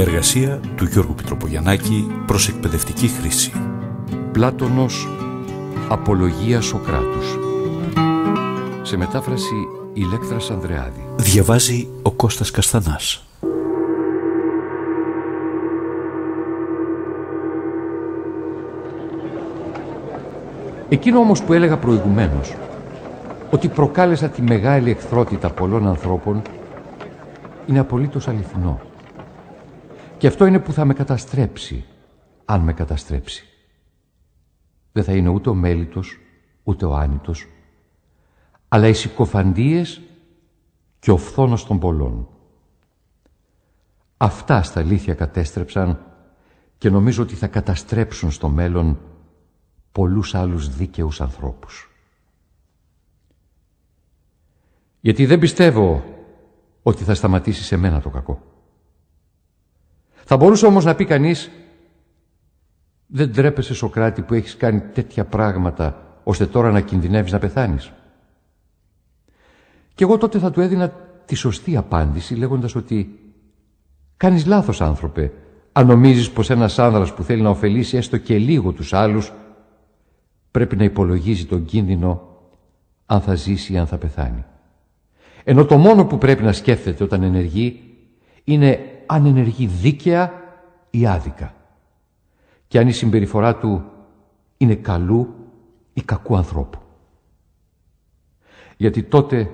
εργασία του Γιώργου Πιτροπογιαννάκη προς εκπαιδευτική χρήση. Πλάτωνος Απολογία Σοκράτους Σε μετάφραση Ηλέκτρας Ανδρεάδη Διαβάζει ο Κώστας Καστανάς Εκείνο όμως που έλεγα προηγουμένως ότι προκάλεσα τη μεγάλη εχθρότητα πολλών ανθρώπων είναι απολύτως αληθινό. Και αυτό είναι που θα με καταστρέψει, αν με καταστρέψει. Δεν θα είναι ούτε ο μέλητος, ούτε ο άνητος, αλλά οι συκοφαντίες και ο φθόνος των πολλών. Αυτά στα αλήθεια κατέστρεψαν και νομίζω ότι θα καταστρέψουν στο μέλλον πολλούς άλλους δίκαιους ανθρώπους. Γιατί δεν πιστεύω ότι θα σταματήσει σε μένα το κακό. Θα μπορούσε όμως να πει κανείς «Δεν τρέπεσαι Σοκράτη που έχεις κάνει τέτοια πράγματα ώστε τώρα να κινδυνεύεις να πεθάνεις». Και εγώ τότε θα του έδινα τη σωστή απάντηση λέγοντας ότι «Κάνεις λάθος άνθρωπε, αν νομίζεις πως ένας άνδρας που θέλει να ωφελήσει έστω και λίγο τους άλλους πρέπει να υπολογίζει τον κίνδυνο αν θα ζήσει ή αν θα πεθάνει. Ενώ το μόνο που πρέπει να σκέφτεται όταν ενεργεί είναι αν ενεργεί δίκαια ή άδικα και αν η συμπεριφορά του είναι καλού ή κακού ανθρώπου. Γιατί τότε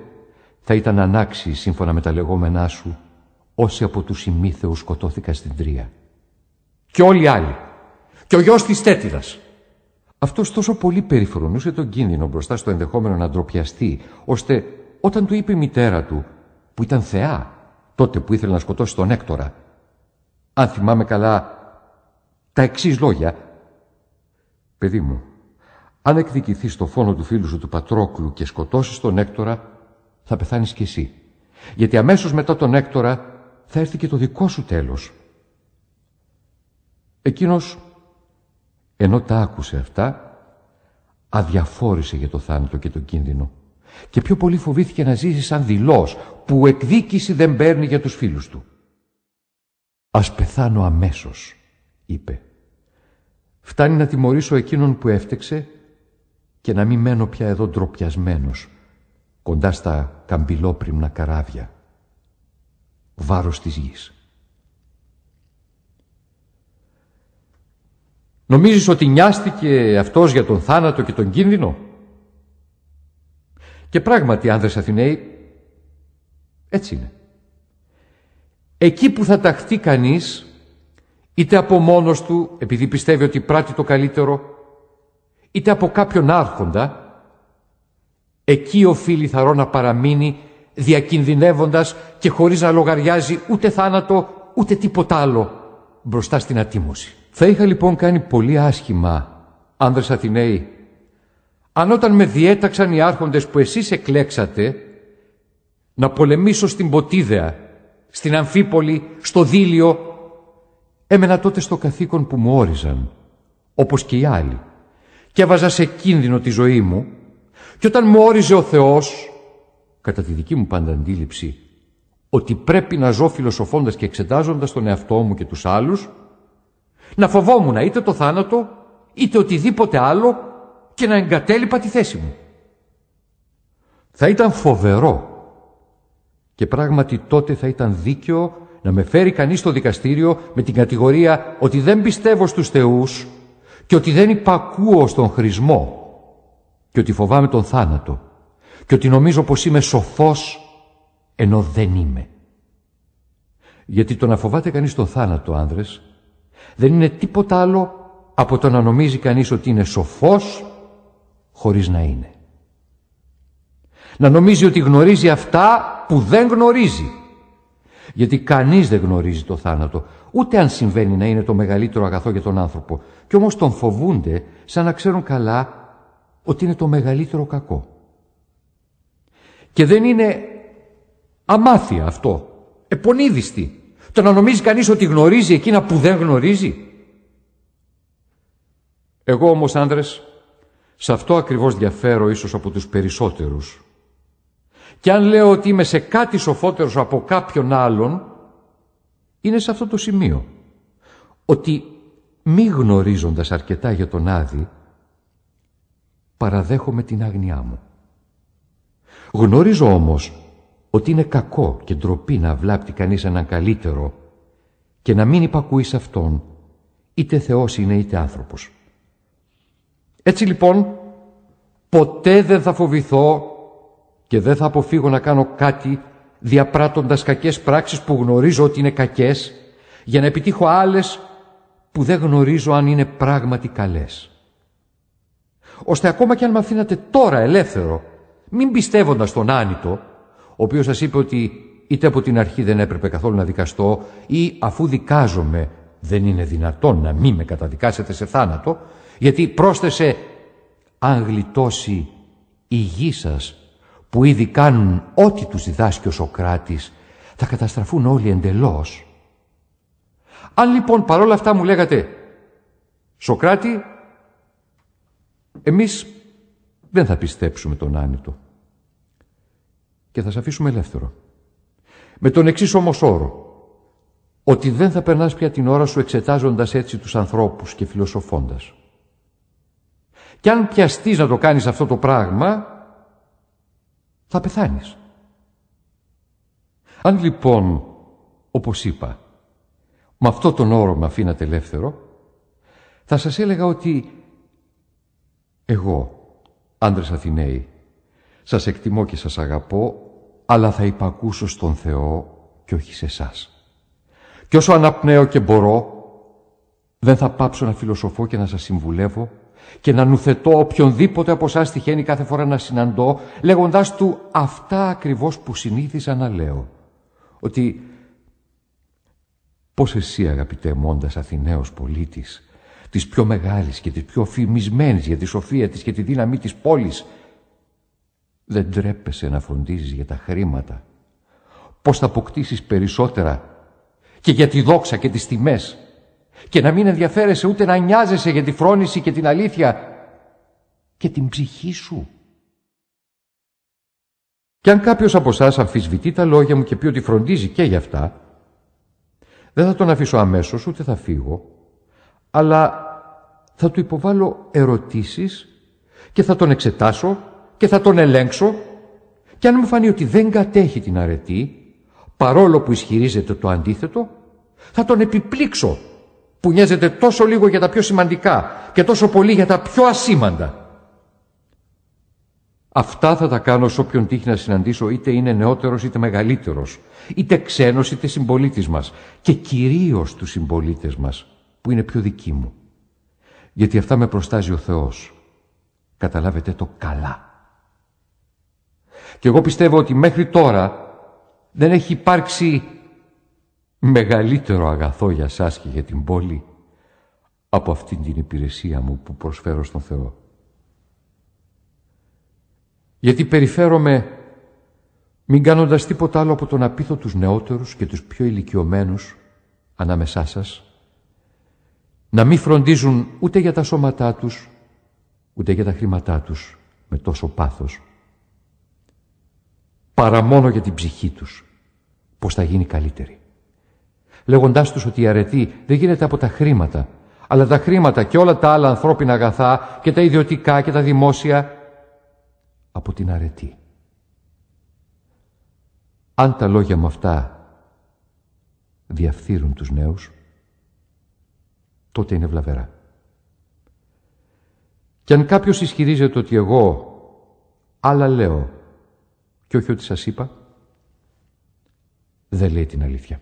θα ήταν ανάξι, σύμφωνα με τα λεγόμενά σου όσοι από τους ημίθεους σκοτώθηκαν στην Τρία. Και όλοι οι άλλοι. Και ο γιος της Τέτιδας. Αυτός τόσο πολύ περιφρονούσε τον κίνδυνο μπροστά στο ενδεχόμενο να ντροπιαστεί, ώστε όταν του είπε η μητέρα του, που ήταν θεά τότε που ήθελε να σκοτώσει τον Έκτορα. Αν θυμάμαι καλά, τα εξής λόγια. Παιδί μου, αν εκδικηθείς το φόνο του φίλου σου του Πατρόκλου και σκοτώσεις τον Έκτορα, θα πεθάνεις κι εσύ. Γιατί αμέσως μετά τον Έκτορα θα έρθει και το δικό σου τέλος. Εκείνος, ενώ τα άκουσε αυτά, αδιαφόρησε για το θάνατο και τον κίνδυνο και πιο πολύ φοβήθηκε να ζήσει σαν δηλός που εκδίκηση δεν παίρνει για τους φίλους του. «Ας πεθάνω αμέσως», είπε. «Φτάνει να τιμωρήσω εκείνον που έφτεξε και να μην μένω πια εδώ ντροπιασμένος, κοντά στα καμπυλόπριμνα καράβια. Βάρος της γης». Νομίζεις ότι νοιάστηκε αυτός για τον θάνατο και τον κίνδυνο» Και πράγματι, άνδρες Αθηναίοι, έτσι είναι. Εκεί που θα ταχθεί κανείς, είτε από μόνος του, επειδή πιστεύει ότι πράττει το καλύτερο, είτε από κάποιον άρχοντα, εκεί οφείλει θαρό να παραμείνει διακινδυνεύοντας και χωρίς να λογαριάζει ούτε θάνατο ούτε τίποτα άλλο μπροστά στην ατίμωση. Θα είχα λοιπόν κάνει πολύ άσχημα, άνδρες Αθηναίοι, αν όταν με διέταξαν οι άρχοντες που εσείς εκλέξατε να πολεμήσω στην Ποτίδεα, στην Αμφίπολη, στο Δήλιο, έμενα τότε στο καθήκον που μου όριζαν, όπως και οι άλλοι, και έβαζα σε κίνδυνο τη ζωή μου και όταν μου όριζε ο Θεός, κατά τη δική μου πάντα αντίληψη, ότι πρέπει να ζω φιλοσοφώντας και εξετάζοντας τον εαυτό μου και τους άλλους, να φοβόμουν είτε το θάνατο, είτε οτιδήποτε άλλο και να εγκατέλειπα τη θέση μου. Θα ήταν φοβερό και πράγματι τότε θα ήταν δίκαιο να με φέρει κανείς στο δικαστήριο με την κατηγορία ότι δεν πιστεύω στους θεούς και ότι δεν υπακούω στον χρησμό και ότι φοβάμαι τον θάνατο και ότι νομίζω πως είμαι σοφός ενώ δεν είμαι. Γιατί το να φοβάται κανείς τον θάνατο, άνδρες, δεν είναι τίποτα άλλο από το να νομίζει κανείς ότι είναι σοφός χωρίς να είναι. Να νομίζει ότι γνωρίζει αυτά που δεν γνωρίζει. Γιατί κανείς δεν γνωρίζει το θάνατο, ούτε αν συμβαίνει να είναι το μεγαλύτερο αγαθό για τον άνθρωπο. Και όμως τον φοβούνται σαν να ξέρουν καλά ότι είναι το μεγαλύτερο κακό. Και δεν είναι αμάθεια αυτό, επονίδιστη. Το να νομίζει κανείς ότι γνωρίζει εκείνα που δεν γνωρίζει. Εγώ όμως άνδρες, σε αυτό ακριβώς διαφέρω ίσως από τους περισσότερους. Και αν λέω ότι είμαι σε κάτι σοφότερος από κάποιον άλλον, είναι σε αυτό το σημείο. Ότι μη γνωρίζοντας αρκετά για τον Άδη, παραδέχομαι την άγνοιά μου. Γνωρίζω όμως ότι είναι κακό και ντροπή να βλάπτει κανείς έναν καλύτερο και να μην υπακούει σε αυτόν, είτε Θεός είναι είτε άνθρωπος. Έτσι λοιπόν, ποτέ δεν θα φοβηθώ και δεν θα αποφύγω να κάνω κάτι διαπράττοντας κακές πράξεις που γνωρίζω ότι είναι κακές για να επιτύχω άλλες που δεν γνωρίζω αν είναι πράγματι καλές. Ώστε ακόμα και αν με αφήνατε τώρα ελεύθερο, μην πιστεύοντας τον άνητο ο οποίος σας είπε ότι είτε από την αρχή δεν έπρεπε καθόλου να δικαστώ ή αφού δικάζομαι δεν είναι δυνατόν να μην με καταδικάσετε σε θάνατο, γιατί πρόσθεσε «Αν γλιτώσει η γη σας, που ήδη κάνουν ό,τι τους διδάσκει ο Σοκράτης, θα καταστραφούν όλοι εντελώς». Αν λοιπόν παρόλα αυτά μου λέγατε «Σοκράτη, εμείς δεν θα πιστέψουμε τον άνετο και θα σε αφήσουμε ελεύθερο. Με τον εξής όμως όρο, ότι δεν θα περνάς πια την ώρα σου εξετάζοντας έτσι τους ανθρώπους και φιλοσοφώντας. Και αν πιαστείς να το κάνεις αυτό το πράγμα, θα πεθάνεις. Αν λοιπόν, όπως είπα, με αυτό τον όρο με αφήνατε ελεύθερο, θα σας έλεγα ότι εγώ, άντρες Αθηναίοι, σας εκτιμώ και σας αγαπώ, αλλά θα υπακούσω στον Θεό και όχι σε εσάς. Και όσο αναπνέω και μπορώ, δεν θα πάψω να φιλοσοφώ και να σας συμβουλεύω και να νουθετώ οποιονδήποτε από εσάς τυχαίνει κάθε φορά να συναντώ, λέγοντάς του αυτά ακριβώς που συνήθιζα να λέω. Ότι πώς εσύ αγαπητέ μόντας Αθηναίος πολίτης, της πιο μεγάλης και της πιο φημισμένης για τη σοφία της και τη δύναμή της πόλης, δεν τρέπεσαι να φροντίζεις για τα χρήματα, πώς θα αποκτήσεις περισσότερα και για τη δόξα και τις τιμές και να μην ενδιαφέρεσαι ούτε να νοιάζεσαι για τη φρόνηση και την αλήθεια και την ψυχή σου. Και αν κάποιος από εσάς αμφισβητεί τα λόγια μου και πει ότι φροντίζει και για αυτά, δεν θα τον αφήσω αμέσως, ούτε θα φύγω, αλλά θα του υποβάλω ερωτήσεις και θα τον εξετάσω και θα τον ελέγξω και αν μου φανεί ότι δεν κατέχει την αρετή, παρόλο που ισχυρίζεται το αντίθετο, θα τον επιπλήξω που νοιάζεται τόσο λίγο για τα πιο σημαντικά και τόσο πολύ για τα πιο ασήμαντα. Αυτά θα τα κάνω σε όποιον τύχει να συναντήσω είτε είναι νεότερος είτε μεγαλύτερος, είτε ξένος είτε συμπολίτης μας και κυρίως τους συμπολίτες μας που είναι πιο δικοί μου. Γιατί αυτά με προστάζει ο Θεός. Καταλάβετε το καλά. Και εγώ πιστεύω ότι μέχρι τώρα δεν έχει υπάρξει μεγαλύτερο αγαθό για σας και για την πόλη από αυτήν την υπηρεσία μου που προσφέρω στον Θεό. Γιατί περιφέρομαι μην κάνοντας τίποτα άλλο από το να πείθω τους νεότερους και τους πιο ηλικιωμένους ανάμεσά σας, να μην φροντίζουν ούτε για τα σώματά τους, ούτε για τα χρήματά τους με τόσο πάθος, παρά μόνο για την ψυχή τους, πως θα γίνει καλύτερη λέγοντάς τους ότι η αρετή δεν γίνεται από τα χρήματα, αλλά τα χρήματα και όλα τα άλλα ανθρώπινα αγαθά και τα ιδιωτικά και τα δημόσια από την αρετή. Αν τα λόγια μου αυτά διαφθείρουν τους νέους, τότε είναι βλαβερά. Και αν κάποιος ισχυρίζεται ότι εγώ άλλα λέω και όχι ότι σας είπα, δεν λέει την αλήθεια.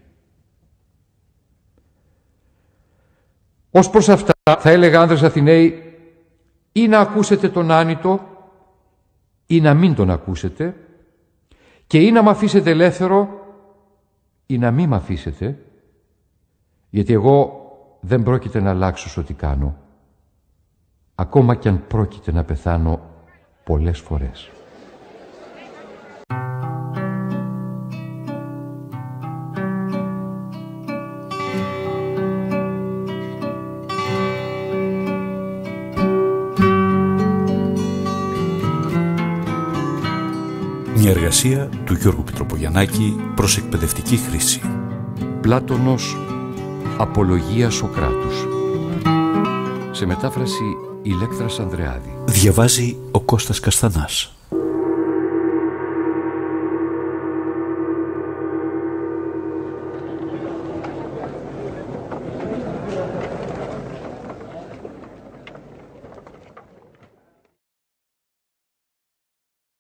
Ως προς αυτά θα έλεγα άνδρες Αθηναίοι ή να ακούσετε τον άνητο ή να μην τον ακούσετε και ή να μ' αφήσετε ελεύθερο ή να μην μ' αφήσετε γιατί εγώ δεν πρόκειται να αλλάξω σε ό,τι κάνω ακόμα κι αν πρόκειται να πεθάνω πολλές φορές. Μια εργασία του Γιώργου Πιτροπογιαννάκη προς εκπαιδευτική χρήση. Πλάτωνος Απολογία Σοκράτους Σε μετάφραση Ηλέκτρας Ανδρεάδη Διαβάζει ο Κώστας Καστανάς